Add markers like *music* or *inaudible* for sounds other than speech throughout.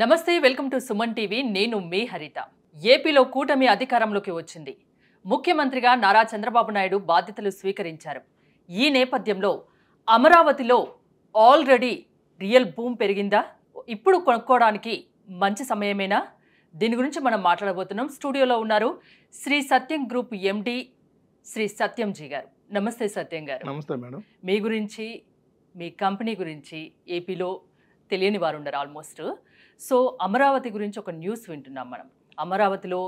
నమస్తే welcome to Suman TV నేను మీ హరిత ఏపీలో కూటమి అధికారంలోకి వచ్చింది ముఖ్యమంత్రిగా నారా చంద్రబాబు నాయుడు బాధ్యతలు స్వీకరించారు ఈ నేపథ్యంలో అమరావతిలో ఆల్రెడీ రియల్ భూమి పెరిగిందా ఇప్పుడు కొనుక్కోవడానికి మంచి సమయమేనా దీని గురించి మనం మాట్లాడబోతున్నాం స్టూడియోలో ఉన్నారు శ్రీ సత్యం గ్రూప్ ఎండి శ్రీ సత్యం జీ గారు నమస్తే సత్యం గారు నమస్తే మేడం మీ గురించి మీ కంపెనీ గురించి ఏపీలో తెలియని వారు ఉన్నారు ఆల్మోస్ట్ సో అమరావతి గురించి ఒక న్యూస్ వింటున్నాం మనం అమరావతిలో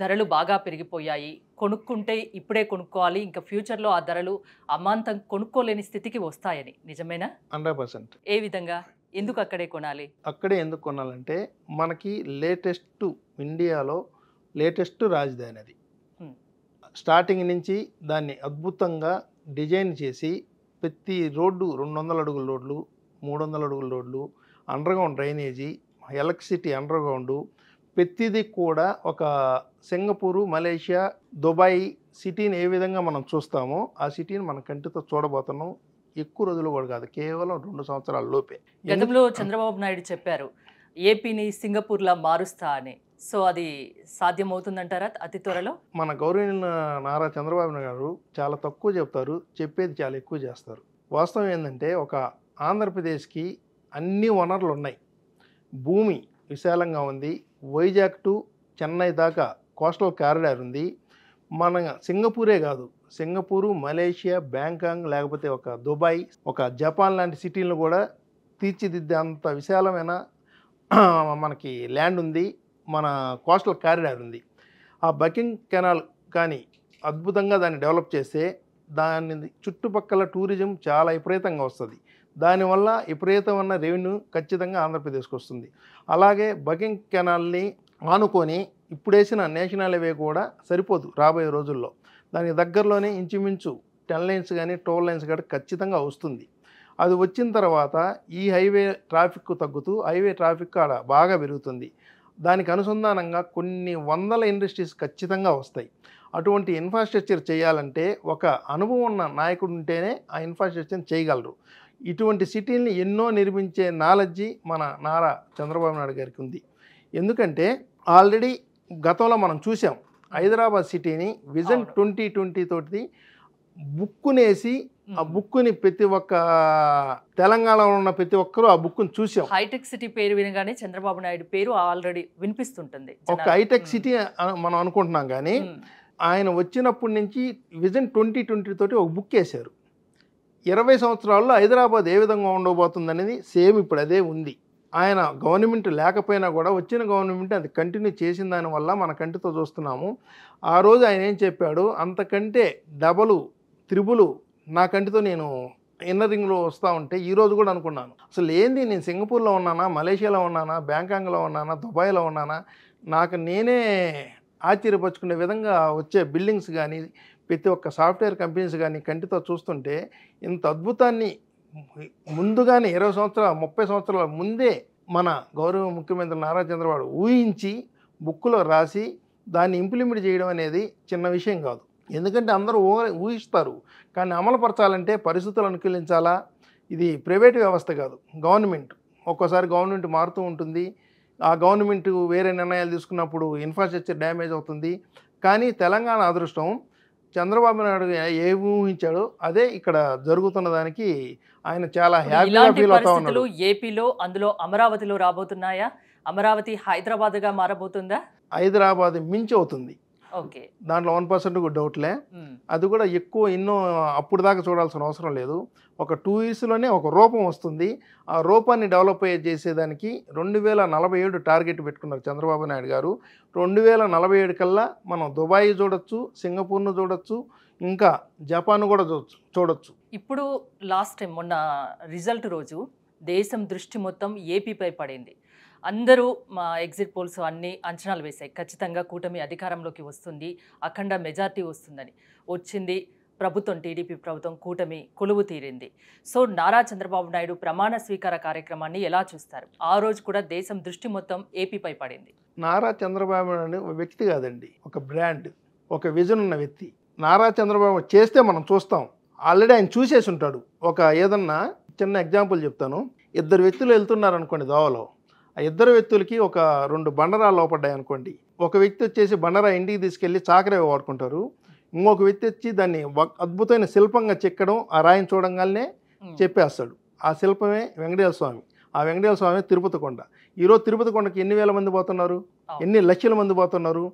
ధరలు బాగా పెరిగిపోయాయి కొనుక్కుంటే ఇప్పుడే కొనుక్కోవాలి ఇంకా ఫ్యూచర్లో ఆ ధరలు అమాంతం కొనుక్కోలేని స్థితికి వస్తాయని నిజమేనా హండ్రెడ్ పర్సెంట్ ఏ విధంగా ఎందుకు అక్కడే కొనాలి అక్కడే ఎందుకు కొనాలంటే మనకి లేటెస్ట్ ఇండియాలో లేటెస్ట్ రాజధాని అది స్టార్టింగ్ నుంచి దాన్ని అద్భుతంగా డిజైన్ చేసి ప్రతి రోడ్డు రెండు వందల అడుగుల రోడ్లు మూడు వందల అడుగుల రోడ్లు అండర్గ్రౌండ్ డ్రైనేజీ ఎలక్ట్రిసిటీ అండర్గ్రౌండ్ ప్రతిదీ కూడా ఒక సింగపూరు మలేషియా దుబాయ్ సిటీని ఏ విధంగా మనం చూస్తామో ఆ సిటీని మన కంటితో చూడబోతున్నాం ఎక్కువ రోజులు కూడా కాదు కేవలం రెండు సంవత్సరాల లోపే గతంలో చంద్రబాబు నాయుడు చెప్పారు ఏపీని సింగపూర్లా మారుస్తా అని సో అది సాధ్యమవుతుందంటారా అతి త్వరలో మన గౌరవ నారా చంద్రబాబు నాయుడు గారు చాలా తక్కువ చెప్తారు చెప్పేది చాలా ఎక్కువ చేస్తారు వాస్తవం ఏంటంటే ఒక ఆంధ్రప్రదేశ్కి అన్ని వనరులు ఉన్నాయి భూమి విశాలంగా ఉంది వైజాగ్ టు చెన్నై దాకా కోస్టల్ కారిడార్ ఉంది మన సింగపూరే కాదు సింగపూరు మలేషియా బ్యాంకాంగ్ లేకపోతే ఒక దుబాయ్ ఒక జపాన్ లాంటి సిటీలను కూడా తీర్చిదిద్దే అంత విశాలమైన *clears throat* మనకి ల్యాండ్ ఉంది మన కోస్టల్ కారిడార్ ఉంది ఆ బకింగ్ కెనాల్ కానీ అద్భుతంగా దాన్ని డెవలప్ చేస్తే దాని చుట్టుపక్కల టూరిజం చాలా విపరీతంగా వస్తుంది దానివల్ల ఉన్న రెవెన్యూ ఖచ్చితంగా ఆంధ్రప్రదేశ్కి వస్తుంది అలాగే బకింగ్ కెనాల్ని ఆనుకొని ఇప్పుడేసిన నేషనల్ హైవే కూడా సరిపోదు రాబోయే రోజుల్లో దానికి దగ్గరలోనే ఇంచుమించు టెన్ లైన్స్ కానీ టోల్ లైన్స్ కానీ ఖచ్చితంగా వస్తుంది అది వచ్చిన తర్వాత ఈ హైవే ట్రాఫిక్ తగ్గుతూ హైవే ట్రాఫిక్ కాడ బాగా పెరుగుతుంది దానికి అనుసంధానంగా కొన్ని వందల ఇండస్ట్రీస్ ఖచ్చితంగా వస్తాయి అటువంటి ఇన్ఫ్రాస్ట్రక్చర్ చేయాలంటే ఒక అనుభవం ఉన్న నాయకుడు ఉంటేనే ఆ ఇన్ఫ్రాస్ట్రక్చర్ చేయగలరు ఇటువంటి సిటీని ఎన్నో నిర్మించే నాలెడ్జి మన నారా చంద్రబాబు నాయుడు గారికి ఉంది ఎందుకంటే ఆల్రెడీ గతంలో మనం చూసాం హైదరాబాద్ సిటీని విజన్ ట్వంటీ ట్వంటీ తోటి బుక్కునేసి ఆ బుక్కుని ప్రతి ఒక్క తెలంగాణలో ఉన్న ప్రతి ఒక్కరూ ఆ బుక్కుని చూసాం హైటెక్ సిటీ పేరు వినగానే చంద్రబాబు నాయుడు పేరు ఆల్రెడీ వినిపిస్తుంటుంది ఒక హైటెక్ సిటీ మనం అనుకుంటున్నాం కానీ ఆయన వచ్చినప్పటి నుంచి విజన్ ట్వంటీ ట్వంటీ తోటి ఒక బుక్ వేశారు ఇరవై సంవత్సరాల్లో హైదరాబాద్ ఏ విధంగా ఉండబోతుందనేది సేమ్ ఇప్పుడు అదే ఉంది ఆయన గవర్నమెంట్ లేకపోయినా కూడా వచ్చిన గవర్నమెంట్ అది కంటిన్యూ చేసిన దానివల్ల మన కంటితో చూస్తున్నాము ఆ రోజు ఆయన ఏం చెప్పాడు అంతకంటే డబలు త్రిబులు నా కంటితో నేను ఇన్నర్ రింగ్లో వస్తూ ఉంటే ఈరోజు కూడా అనుకున్నాను అసలు ఏంది నేను సింగపూర్లో ఉన్నానా మలేషియాలో ఉన్నానా బ్యాంకాంగ్లో ఉన్నానా దుబాయ్లో ఉన్నానా నాకు నేనే ఆశ్చర్యపరచుకునే విధంగా వచ్చే బిల్డింగ్స్ కానీ ప్రతి ఒక్క సాఫ్ట్వేర్ కంపెనీస్ కానీ కంటితో చూస్తుంటే ఇంత అద్భుతాన్ని ముందుగానే ఇరవై సంవత్సరాల ముప్పై సంవత్సరాల ముందే మన గౌరవ ముఖ్యమంత్రి నారా చంద్రబాబు ఊహించి బుక్లో రాసి దాన్ని ఇంప్లిమెంట్ చేయడం అనేది చిన్న విషయం కాదు ఎందుకంటే అందరూ ఊహ ఊహిస్తారు కానీ అమలుపరచాలంటే పరిస్థితులు అనుకూలించాలా ఇది ప్రైవేట్ వ్యవస్థ కాదు గవర్నమెంట్ ఒక్కోసారి గవర్నమెంట్ మారుతూ ఉంటుంది ఆ గవర్నమెంట్ వేరే నిర్ణయాలు తీసుకున్నప్పుడు ఇన్ఫ్రాస్ట్రక్చర్ డ్యామేజ్ అవుతుంది కానీ తెలంగాణ అదృష్టం చంద్రబాబు నాయుడు ఏ ఊహించాడో అదే ఇక్కడ జరుగుతున్న దానికి ఆయన చాలా హ్యాపీలు ఏపీలో అందులో అమరావతిలో రాబోతున్నాయా అమరావతి హైదరాబాద్గా మారబోతుందా హైదరాబాద్ మించి అవుతుంది దాంట్లో వన్ పర్సెంట్ కూడా డౌట్లే అది కూడా ఎక్కువ ఎన్నో అప్పుడు దాకా చూడాల్సిన అవసరం లేదు ఒక టూ ఇయర్స్లోనే ఒక రూపం వస్తుంది ఆ రూపాన్ని డెవలప్ అయ్యే చేసేదానికి రెండు వేల నలభై ఏడు టార్గెట్ పెట్టుకున్నారు చంద్రబాబు నాయుడు గారు రెండు వేల నలభై ఏడు కల్లా మనం దుబాయ్ చూడొచ్చు సింగపూర్ను చూడొచ్చు ఇంకా జపాన్ కూడా చూడొచ్చు ఇప్పుడు లాస్ట్ టైం మొన్న రిజల్ట్ రోజు దేశం దృష్టి మొత్తం ఏపీపై పడింది అందరూ మా ఎగ్జిట్ పోల్స్ అన్ని అంచనాలు వేశాయి ఖచ్చితంగా కూటమి అధికారంలోకి వస్తుంది అఖండ మెజార్టీ వస్తుందని వచ్చింది ప్రభుత్వం టీడీపీ ప్రభుత్వం కూటమి కొలువు తీరింది సో నారా చంద్రబాబు నాయుడు ప్రమాణ స్వీకార కార్యక్రమాన్ని ఎలా చూస్తారు ఆ రోజు కూడా దేశం దృష్టి మొత్తం ఏపీపై పడింది నారా చంద్రబాబు నాయుడు ఒక వ్యక్తి కాదండి ఒక బ్రాండ్ ఒక విజన్ ఉన్న వ్యక్తి నారా చంద్రబాబు చేస్తే మనం చూస్తాం ఆల్రెడీ ఆయన చూసేసి ఉంటాడు ఒక ఏదన్నా చిన్న ఎగ్జాంపుల్ చెప్తాను ఇద్దరు వ్యక్తులు వెళ్తున్నారు అనుకోండి దోవలో ఆ ఇద్దరు వ్యక్తులకి ఒక రెండు బండరాలు లోపడ్డాయి అనుకోండి ఒక వ్యక్తి వచ్చేసి బండరా ఇంటికి తీసుకెళ్ళి చాకరే వాడుకుంటారు ఇంకొక వ్యక్తి వచ్చి దాన్ని అద్భుతమైన శిల్పంగా చెక్కడం ఆ రాయిని చూడంగానే చెప్పేస్తాడు ఆ శిల్పమే వెంకటేశ్వర స్వామి ఆ వెంకటేశ్వర స్వామి తిరుపతి కొండ ఈరోజు తిరుపతి కొండకి ఎన్ని వేల మంది పోతున్నారు ఎన్ని లక్షల మంది పోతున్నారు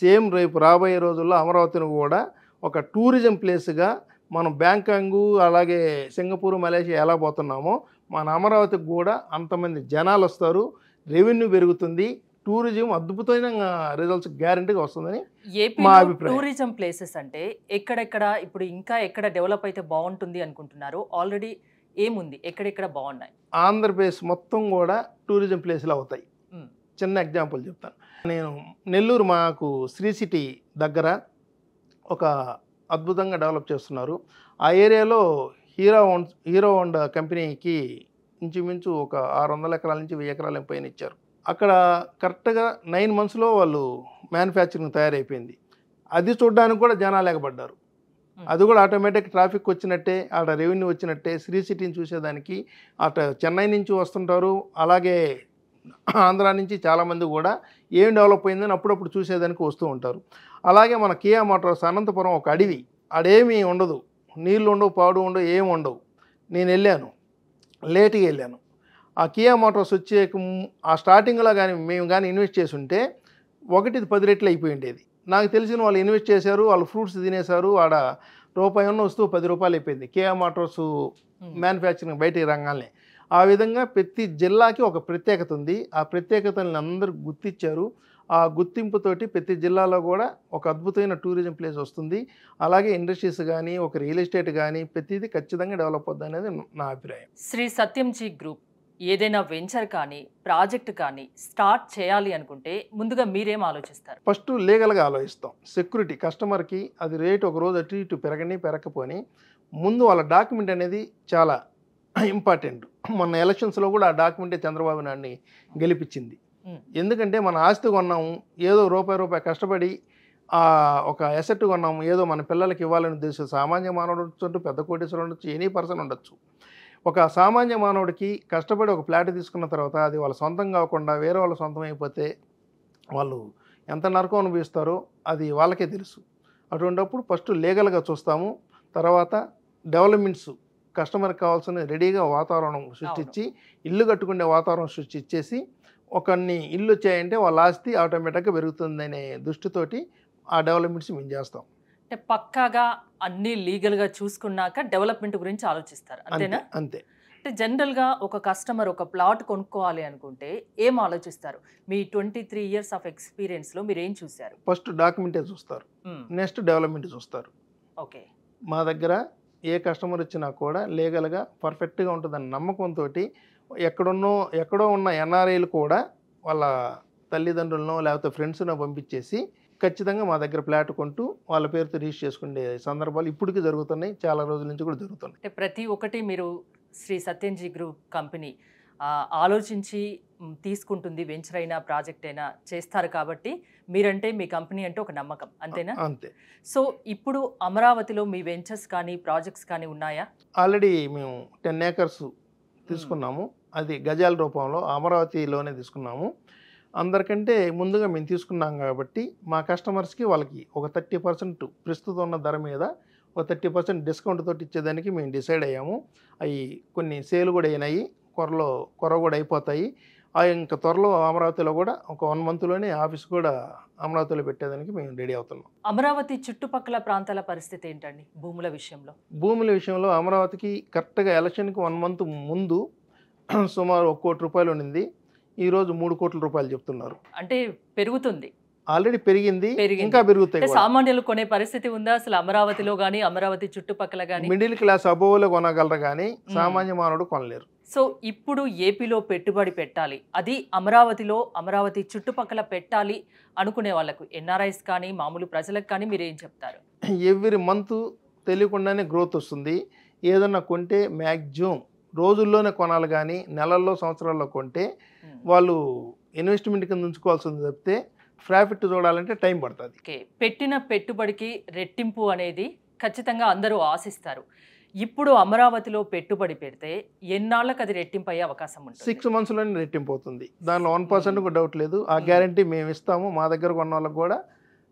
సేమ్ రేపు రాబోయే రోజుల్లో అమరావతిని కూడా ఒక టూరిజం ప్లేస్గా మనం బ్యాంకాంగు అలాగే సింగపూర్ మలేషియా ఎలా పోతున్నామో మన అమరావతికి కూడా అంతమంది జనాలు వస్తారు రెవెన్యూ పెరుగుతుంది టూరిజం అద్భుతమైన రిజల్ట్స్ గ్యారంటీగా వస్తుందని మా అభిప్రాయం టూరిజం ప్లేసెస్ అంటే ఎక్కడెక్కడ ఇప్పుడు ఇంకా ఎక్కడ డెవలప్ అయితే బాగుంటుంది అనుకుంటున్నారు ఆల్రెడీ ఏముంది ఎక్కడెక్కడ బాగున్నాయి ఆంధ్రప్రదేశ్ మొత్తం కూడా టూరిజం ప్లేసులు అవుతాయి చిన్న ఎగ్జాంపుల్ చెప్తాను నేను నెల్లూరు మాకు శ్రీ సిటీ దగ్గర ఒక అద్భుతంగా డెవలప్ చేస్తున్నారు ఆ ఏరియాలో హీరో హీరో హోండా కంపెనీకి ఇంచుమించు ఒక ఆరు వందల ఎకరాల నుంచి వెయ్యి ఎకరాల పైన ఇచ్చారు అక్కడ కరెక్ట్గా నైన్ మంత్స్లో వాళ్ళు మ్యానుఫ్యాక్చరింగ్ తయారైపోయింది అది చూడడానికి కూడా జనాలు లేకపడ్డారు అది కూడా ఆటోమేటిక్ ట్రాఫిక్ వచ్చినట్టే ఆడ రెవెన్యూ వచ్చినట్టే శ్రీ సిటీని చూసేదానికి అట చెన్నై నుంచి వస్తుంటారు అలాగే ఆంధ్ర నుంచి చాలామంది కూడా ఏం డెవలప్ అయిందని అప్పుడప్పుడు చూసేదానికి వస్తూ ఉంటారు అలాగే మన కియా మోటార్స్ అనంతపురం ఒక అడవి అడేమీ ఉండదు నీళ్ళు ఉండవు పాడు ఉండవు ఏమి ఉండవు నేను వెళ్ళాను లేట్గా వెళ్ళాను ఆ కియా మోటార్స్ వచ్చే ఆ స్టార్టింగ్లో కానీ మేము కానీ ఇన్వెస్ట్ చేసి ఉంటే ఒకటిది పది రెట్లు అయిపోయి ఉండేది నాకు తెలిసిన వాళ్ళు ఇన్వెస్ట్ చేశారు వాళ్ళు ఫ్రూట్స్ తినేశారు ఆడ రూపాయి ఉన్న వస్తువు పది రూపాయలు అయిపోయింది కేఆర్ మోటార్స్ మ్యానుఫ్యాక్చరింగ్ బయట రంగాల్ని ఆ విధంగా ప్రతి జిల్లాకి ఒక ప్రత్యేకత ఉంది ఆ ప్రత్యేకతని అందరూ గుర్తించారు ఆ గుర్తింపుతోటి ప్రతి జిల్లాలో కూడా ఒక అద్భుతమైన టూరిజం ప్లేస్ వస్తుంది అలాగే ఇండస్ట్రీస్ కానీ ఒక రియల్ ఎస్టేట్ కానీ ప్రతిదీ ఖచ్చితంగా డెవలప్ అవుతుంది అనేది నా అభిప్రాయం శ్రీ సత్యంజీ గ్రూప్ ఏదైనా వెంచర్ కానీ ప్రాజెక్ట్ కానీ స్టార్ట్ చేయాలి అనుకుంటే ముందుగా మీరేం ఆలోచిస్తారు ఫస్ట్ లీగల్గా ఆలోచిస్తాం సెక్యూరిటీ కస్టమర్కి అది రేట్ ఒక రోజు అటు ఇటు పెరగని పెరగకపోని ముందు వాళ్ళ డాక్యుమెంట్ అనేది చాలా ఇంపార్టెంట్ మొన్న ఎలక్షన్స్లో కూడా ఆ డాక్యుమెంటే చంద్రబాబు నాయుడిని గెలిపించింది ఎందుకంటే మన ఆస్తి కొన్నాము ఏదో రూపాయి రూపాయి కష్టపడి ఒక ఎసెట్ కొన్నాము ఏదో మన పిల్లలకి ఇవ్వాలని ఉద్దేశం సామాన్య మానవుడు ఉండొచ్చు పెద్ద కోటేశ్వరుడు ఉండొచ్చు ఎనీ పర్సన్ ఉండొచ్చు ఒక సామాన్య మానవుడికి కష్టపడి ఒక ఫ్లాట్ తీసుకున్న తర్వాత అది వాళ్ళ సొంతం కాకుండా వేరే వాళ్ళ సొంతం అయిపోతే వాళ్ళు ఎంత నరకం అనుభవిస్తారో అది వాళ్ళకే తెలుసు అటువంటిప్పుడు ఫస్ట్ లీగల్గా చూస్తాము తర్వాత డెవలప్మెంట్స్ కస్టమర్కి కావాల్సిన రెడీగా వాతావరణం సృష్టించి ఇల్లు కట్టుకునే వాతావరణం సృష్టించేసి ఒకరిని ఇల్లు వచ్చాయంటే వాళ్ళ ఆస్తి ఆటోమేటిక్గా పెరుగుతుందనే దృష్టితోటి ఆ డెవలప్మెంట్స్ మేము చేస్తాం అంటే పక్కాగా అన్ని లీగల్గా చూసుకున్నాక డెవలప్మెంట్ గురించి ఆలోచిస్తారు అంతేనా అంతే అంటే జనరల్గా ఒక కస్టమర్ ఒక ప్లాట్ కొనుక్కోవాలి అనుకుంటే ఏం ఆలోచిస్తారు మీ ట్వంటీ త్రీ ఇయర్స్ ఆఫ్ ఎక్స్పీరియన్స్లో మీరు ఏం చూశారు ఫస్ట్ డాక్యుమెంటే చూస్తారు నెక్స్ట్ డెవలప్మెంట్ చూస్తారు ఓకే మా దగ్గర ఏ కస్టమర్ వచ్చినా కూడా లీగల్గా పర్ఫెక్ట్గా ఉంటుందన్న నమ్మకంతో ఎక్కడున్నో ఎక్కడో ఉన్న ఎన్ఆర్ఐలు కూడా వాళ్ళ తల్లిదండ్రులను లేకపోతే ఫ్రెండ్స్నో పంపించేసి ఖచ్చితంగా మా దగ్గర ఫ్లాట్ కొంటూ వాళ్ళ పేరుతో రిజిస్టర్ చేసుకునే సందర్భాలు ఇప్పటికీ జరుగుతున్నాయి చాలా రోజుల నుంచి కూడా జరుగుతున్నాయి ప్రతి ఒక్కటి మీరు శ్రీ సత్యంజీ గ్రూప్ కంపెనీ ఆలోచించి తీసుకుంటుంది వెంచర్ అయినా ప్రాజెక్ట్ అయినా చేస్తారు కాబట్టి మీరంటే మీ కంపెనీ అంటే ఒక నమ్మకం అంతేనా అంతే సో ఇప్పుడు అమరావతిలో మీ వెంచర్స్ కానీ ప్రాజెక్ట్స్ కానీ ఉన్నాయా ఆల్రెడీ మేము టెన్ ఏకర్స్ తీసుకున్నాము అది గజాల రూపంలో అమరావతిలోనే తీసుకున్నాము అందరికంటే ముందుగా మేము తీసుకున్నాం కాబట్టి మా కస్టమర్స్కి వాళ్ళకి ఒక థర్టీ పర్సెంట్ ప్రస్తుతం ఉన్న ధర మీద ఒక థర్టీ పర్సెంట్ డిస్కౌంట్ తోటి ఇచ్చేదానికి మేము డిసైడ్ అయ్యాము అవి కొన్ని సేల్ కూడా అయినాయి కొరలో కొర కూడా అయిపోతాయి ఇంకా త్వరలో అమరావతిలో కూడా ఒక వన్ మంత్లోనే ఆఫీస్ కూడా అమరావతిలో పెట్టేదానికి మేము రెడీ అవుతున్నాం అమరావతి చుట్టుపక్కల ప్రాంతాల పరిస్థితి ఏంటండి భూముల విషయంలో భూముల విషయంలో అమరావతికి కరెక్ట్గా ఎలక్షన్కి వన్ మంత్ ముందు *clears throat* సుమారు ఒక కోటి రూపాయలు ఉండింది ఈరోజు మూడు కోట్ల రూపాయలు చెప్తున్నారు అంటే పెరుగుతుంది ఆల్రెడీ పెరిగింది ఇంకా పెరుగుతాయి సామాన్యులు కొనే పరిస్థితి ఉందా అసలు అమరావతిలో కానీ అమరావతి చుట్టుపక్కల కానీ మిడిల్ క్లాస్ అబోవ్లో కొనగలరు కానీ సామాన్య మానవుడు కొనలేరు సో ఇప్పుడు ఏపీలో పెట్టుబడి పెట్టాలి అది అమరావతిలో అమరావతి చుట్టుపక్కల పెట్టాలి అనుకునే వాళ్ళకు ఎన్ఆర్ఐస్ కానీ మామూలు ప్రజలకు కానీ మీరు ఏం చెప్తారు ఎవ్రీ మంత్ తెలియకుండానే గ్రోత్ వస్తుంది ఏదన్నా కొంటే మ్యాక్సిమం రోజుల్లోనే కొనాలి కానీ నెలల్లో సంవత్సరాల్లో కొంటే వాళ్ళు ఇన్వెస్ట్మెంట్ కింద ఉంచుకోవాల్సింది తప్పితే ప్రాఫిట్ చూడాలంటే టైం పడుతుంది పెట్టిన పెట్టుబడికి రెట్టింపు అనేది ఖచ్చితంగా అందరూ ఆశిస్తారు ఇప్పుడు అమరావతిలో పెట్టుబడి పెడితే ఎన్నాళ్ళకి అది రెట్టింపు అయ్యే అవకాశం ఉంది సిక్స్ మంత్స్లోనే రెట్టింపు అవుతుంది దానిలో వన్ పర్సెంట్ కూడా డౌట్ లేదు ఆ గ్యారంటీ మేము ఇస్తాము మా దగ్గర కొన్న వాళ్ళకి కూడా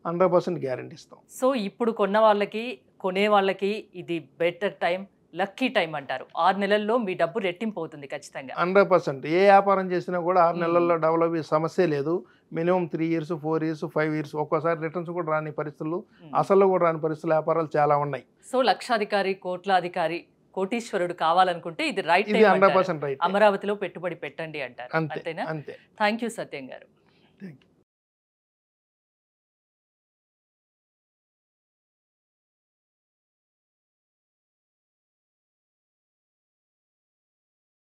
హండ్రెడ్ పర్సెంట్ గ్యారంటీ ఇస్తాం సో ఇప్పుడు కొన్న వాళ్ళకి కొనే వాళ్ళకి ఇది బెటర్ టైం లక్కీ టైం అంటారు ఆరు నెలల్లో మీ డబ్బు రెట్టింపు అవుతుంది ఖచ్చితంగా హండ్రెడ్ పర్సెంట్ ఏ వ్యాపారం చేసినా కూడా ఆరు నెలల్లో డెవలప్ అయ్యే సమస్య లేదు minimum three years four years five years ఒక్కోసారి రిటర్న్స్ కూడా రాని పరిస్థితులు అసలు కూడా రాని పరిస్థితులు వ్యాపారాలు చాలా ఉన్నాయి సో లక్షాధికారి కోట్లాధికారి కోటీశ్వరుడు కావాలనుకుంటే ఇది రైట్ హండ్రెడ్ పర్సెంట్ రైట్ అమరావతిలో పెట్టుబడి పెట్టండి అంటారు అంతేనా థ్యాంక్ యూ సత్యం గారు థ్యాంక్ యూ